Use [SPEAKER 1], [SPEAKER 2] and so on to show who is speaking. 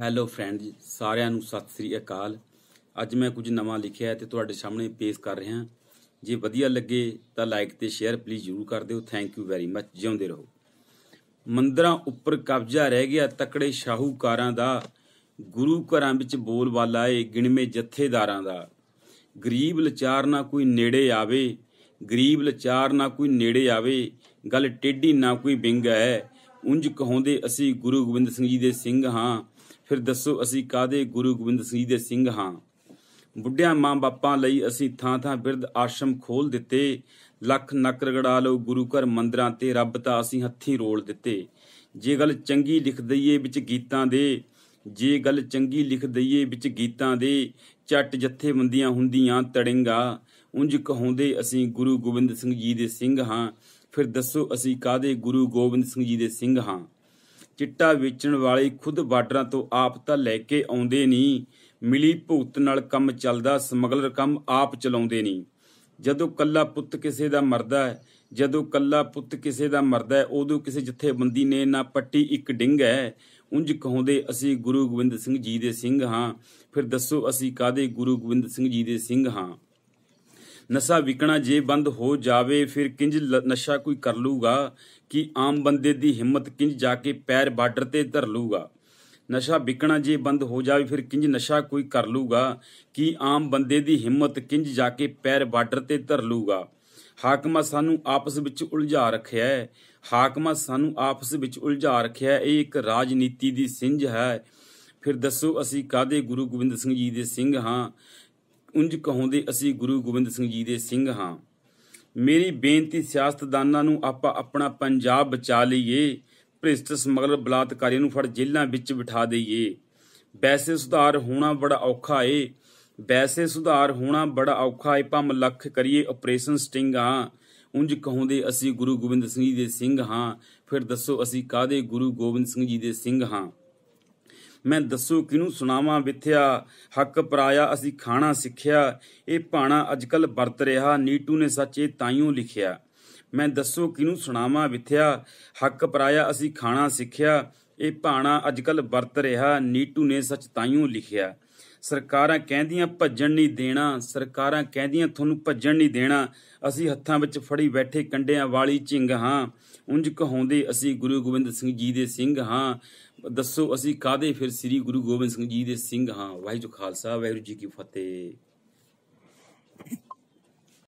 [SPEAKER 1] hello friends ਸਾਰਿਆਂ ਨੂੰ ਸਤਿ ਸ੍ਰੀ ਅਕਾਲ ਅੱਜ ਮੈਂ ਕੁਝ ਨਵਾਂ ਲਿਖਿਆ ਤੇ ਤੁਹਾਡੇ ਸਾਹਮਣੇ ਪੇਸ਼ ਕਰ ਰਿਹਾ ਜੇ ਵਧੀਆ ਲੱਗੇ ਤਾਂ ਲਾਈਕ ਤੇ ਸ਼ੇਅਰ ਪਲੀਜ਼ ਜ਼ਰੂਰ ਕਰ ਦਿਓ ਥੈਂਕ ਯੂ ਵੈਰੀ ਮੱਚ ਜਿਉਂਦੇ ਰਹੋ ਮੰਦਰਾਂ ਉੱਪਰ ਕਬਜ਼ਾ ਰਹਿ ਗਿਆ ਤਕੜੇ ਸ਼ਾਹੂਕਾਰਾਂ ਦਾ ਗੁਰੂ ਘਰਾਂ ਵਿੱਚ ਬੋਲਬਾਲਾ ਏ ਗਿਣਵੇਂ ਜਥੇਦਾਰਾਂ ਦਾ ਗਰੀਬ ਲਚਾਰ ਨਾ ਕੋਈ ਨੇੜੇ ਆਵੇ ਗਰੀਬ ਲਚਾਰ ਨਾ ਕੋਈ ਨੇੜੇ ਆਵੇ ਗੱਲ ਟੇਢੀ ਨਾ ਕੋਈ ਵਿੰਗ ਹੈ ਉੰਜ ਕਹੋਂਦੇ ਅਸੀਂ ਗੁਰੂ ਗੋਬਿੰਦ ਸਿੰਘ ਜੀ ਦੇ ਸਿੰਘ ਹਾਂ ਫਿਰ ਦੱਸੋ ਅਸੀਂ ਕਾਦੇ ਗੁਰੂ ਗੋਬਿੰਦ ਸਿੰਘ ਦੇ ਸਿੰਘ ਹਾਂ ਬੁੱਢਿਆਂ ਮਾਂ-ਬਾਪਾਂ ਲਈ ਅਸੀਂ ਥਾਂ-ਥਾਂ ਬਿਰਧ ਆਸ਼ਰਮ ਖੋਲ ਦਿੱਤੇ ਲੱਖ ਨਕਰ ਗੜਾ ਲਓ ਗੁਰੂ ਘਰ ਮੰਦਰਾਂ ਤੇ ਰੱਬ ਤਾਂ ਅਸੀਂ ਹੱਥੀ ਰੋਲ ਦਿੱਤੇ ਜੇ ਗੱਲ ਚੰਗੀ ਲਿਖ ਦਈਏ ਵਿੱਚ ਗੀਤਾਂ ਦੇ ਜੇ ਗੱਲ ਚੰਗੀ ਲਿਖ ਦਈਏ ਵਿੱਚ ਗੀਤਾਂ ਦੇ ਚੱਟ ਬੰਦੀਆਂ ਹੁੰਦੀਆਂ ਤੜਿੰਗਾ ਉੰਜ ਕਹਾਉਂਦੇ ਅਸੀਂ ਗੁਰੂ ਗੋਬਿੰਦ ਸਿੰਘ ਜੀ ਦੇ ਸਿੰਘ ਹਾਂ ਫਿਰ ਦੱਸੋ ਅਸੀਂ ਕਾਦੇ ਗੁਰੂ ਗੋਬਿੰਦ ਸਿੰਘ ਜੀ ਦੇ ਸਿੰਘ ਹਾਂ ਚਿੱਟਾ ਵੇਚਣ ਵਾਲੇ ਖੁਦ ਬਾਰਡਰਾਂ ਤੋਂ ਆਪ ਤਾਂ ਲੈ ਕੇ ਆਉਂਦੇ ਨਹੀਂ ਮਿਲੀ ਭੁਗਤ ਨਾਲ ਕੰਮ ਚੱਲਦਾ ਸਮਗਲਰ ਕੰਮ ਆਪ ਚਲਾਉਂਦੇ ਨਹੀਂ ਜਦੋਂ ਕੱਲਾ ਪੁੱਤ ਕਿਸੇ ਦਾ ਮਰਦਾ ਹੈ ਜਦੋਂ ਕੱਲਾ ਪੁੱਤ ਕਿਸੇ ਦਾ ਮਰਦਾ ਹੈ ਉਦੋਂ ਕਿਸੇ ਜਿੱਥੇ ਬੰਦੀ ਨੇ ਨਾ ਪੱਟੀ ਇੱਕ ਡਿੰਗ ਹੈ ਉਂਝ ਕਹੋਂਦੇ ਅਸੀਂ ਗੁਰੂ ਗੋਬਿੰਦ ਸਿੰਘ ਜੀ ਦੇ ਸਿੰਘ ਹਾਂ ਫਿਰ ਦੱਸੋ ਅਸੀਂ ਕਾਦੇ ਗੁਰੂ ਗੋਬਿੰਦ ਸਿੰਘ ਜੀ ਦੇ ਸਿੰਘ ਹਾਂ ਨਸ਼ਾ ਵਿਕਣਾ ਜੇ ਬੰਦ ਹੋ ਜਾਵੇ ਫਿਰ ਕਿੰਜ ਨਸ਼ਾ ਕੋਈ ਕਰ ਲੂਗਾ ਕਿ ਆਮ ਬੰਦੇ ਦੀ ਹਿੰਮਤ ਕਿੰਜ ਜਾ ਕੇ ਪੈਰ ਬਾਰਡਰ ਤੇ ਧਰ ਲੂਗਾ ਨਸ਼ਾ ਵਿਕਣਾ ਜੇ ਬੰਦ ਹੋ ਜਾਵੇ ਫਿਰ ਕਿੰਜ ਨਸ਼ਾ ਕੋਈ ਕਰ ਲੂਗਾ ਕਿ ਆਮ ਬੰਦੇ ਦੀ ਹਿੰਮਤ ਕਿੰਜ ਜਾ ਕੇ ਪੈਰ ਬਾਰਡਰ ਤੇ ਧਰ ਲੂਗਾ ਹਾਕਮਾ ਸਾਨੂੰ ਆਪਸ ਵਿੱਚ ਉਲਝਾ ਰੱਖਿਆ ਹੈ ਹਾਕਮਾ ਸਾਨੂੰ ਆਪਸ ਵਿੱਚ ਉਲਝਾ ਰੱਖਿਆ ਹੈ ਇਹ ਇੱਕ ਰਾਜਨੀਤੀ ਦੀ ਸਿੰਝ ਹੈ ਫਿਰ ਦੱਸੋ ਅਸੀਂ ਕਾਦੇ ਗੁਰੂ ਗੋਬਿੰਦ ਸਿੰਘ ਜੀ ਦੇ ਸਿੰਘ ਹਾਂ ਉੰਜ ਕਹੋਂਦੇ ਅਸੀਂ ਗੁਰੂ ਗੋਬਿੰਦ ਸਿੰਘ ਜੀ ਦੇ ਸਿੰਘ ਹਾਂ ਮੇਰੀ ਬੇਨਤੀ ਸਿਆਸਤਦਾਨਾਂ ਨੂੰ ਆਪਾਂ ਆਪਣਾ ਪੰਜਾਬ ਬਚਾ ਲਈਏ ਭ੍ਰਿਸ਼ਟ ਸਮਗਲ ਬਲਾਤਕਾਰੀਆਂ ਨੂੰ ਫੜ ਜੇਲ੍ਹਾਂ ਵਿੱਚ ਬਿਠਾ ਦਈਏ ਵੈਸੇ ਸੁਧਾਰ ਹੋਣਾ ਬੜਾ ਔਖਾ ਏ ਵੈਸੇ ਸੁਧਾਰ ਹੋਣਾ ਬੜਾ ਔਖਾ ਏ ਪੰਮ ਲੱਖ ਕਰੀਏ ਆਪਰੇਸ਼ਨ ਸਟਿੰਗ ਆ ਉੰਜ ਕਹੋਂਦੇ ਅਸੀਂ ਗੁਰੂ ਗੋਬਿੰਦ ਸਿੰਘ ਜੀ ਦੇ ਸਿੰਘ ਹਾਂ ਫਿਰ ਦੱਸੋ ਅਸੀਂ ਕਾਦੇ ਗੁਰੂ ਗੋਬਿੰਦ ਸਿੰਘ ਜੀ ਦੇ ਸਿੰਘ ਹਾਂ ਮੈਂ ਦੱਸੋ ਕਿਨੂੰ ਸੁਣਾਵਾਂ ਵਿਥਿਆ ਹੱਕ ਪਰਾਇਆ ਅਸੀਂ ਖਾਣਾ ਸਿੱਖਿਆ ਇਹ ਭਾਣਾ ਅੱਜਕੱਲ ਵਰਤ ਰਿਹਾ ਨੀਟੂ ਨੇ ਸੱਚ ਇਹ ਤਾਈਓ ਲਿਖਿਆ ਮੈਂ ਦੱਸੋ ਕਿਨੂੰ ਸੁਣਾਵਾਂ ਵਿਥਿਆ ਹੱਕ ਪਰਾਇਆ ਅਸੀਂ ਖਾਣਾ ਸਿੱਖਿਆ ਇਹ ਭਾਣਾ ਅੱਜਕੱਲ ਵਰਤ ਰਿਹਾ ਨੀਟੂ ਨੇ ਸੱਚ ਤਾਈਓ ਲਿਖਿਆ ਸਰਕਾਰਾਂ ਕਹਿੰਦੀਆਂ ਭੱਜਣ ਨਹੀਂ ਦੇਣਾ ਸਰਕਾਰਾਂ ਕਹਿੰਦੀਆਂ ਤੁਹਾਨੂੰ ਭੱਜਣ ਨਹੀਂ ਦੇਣਾ ਅਸੀਂ ਹੱਥਾਂ ਵਿੱਚ ਫੜੀ ਬੈਠੇ ਕੰਡਿਆਂ ਵਾਲੀ ਝਿੰਗ ਹਾਂ ਉਂਝ ਕਹਾਉਂਦੇ ਅਸੀਂ ਗੁਰੂ ਗੋਬਿੰਦ ਸਿੰਘ ਜੀ ਦੇ ਸਿੰਘ ਹਾਂ ਦੱਸੋ ਅਸੀਂ ਕਾਦੇ ਫਿਰ ਸ੍ਰੀ ਗੁਰੂ ਗੋਬਿੰਦ ਸਿੰਘ ਜੀ ਦੇ ਸਿੰਘ ਹਾਂ ਵਾਹਿਗੁਰੂ ਖਾਲਸਾ ਵਾਹਿਗੁਰੂ ਜੀ ਕੀ ਫਤਿਹ